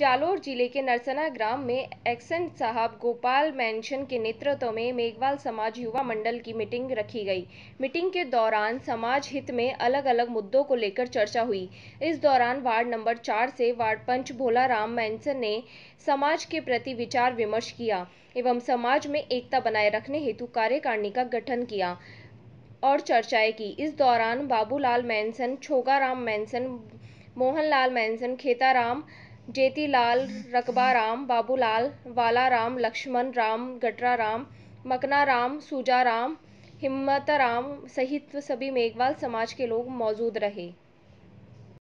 जालोर जिले के नरसना ग्राम में एक्सन साहब गोपाल मेंशन के नेतृत्व में मेघवाल समाज युवा मंडल की मीटिंग रखी गई मीटिंग के दौरान समाज हित में अलग अलग मुद्दों को लेकर चर्चा हुई इस दौरान वार्ड नंबर चार से वार्ड पंच भोला राम मेंशन ने समाज के प्रति विचार विमर्श किया एवं समाज में एकता बनाए रखने हेतु कार्यकारिणी का गठन किया और चर्चाएं की इस दौरान बाबूलाल मैंसन छोगाराम मैंसन मोहनलाल मैंसन खेताराम जेतीलाल रकबाराम बाबूलाल मकना राम गटराराम राम सूजाराम राम सहित सभी मेघवाल समाज के लोग मौजूद रहे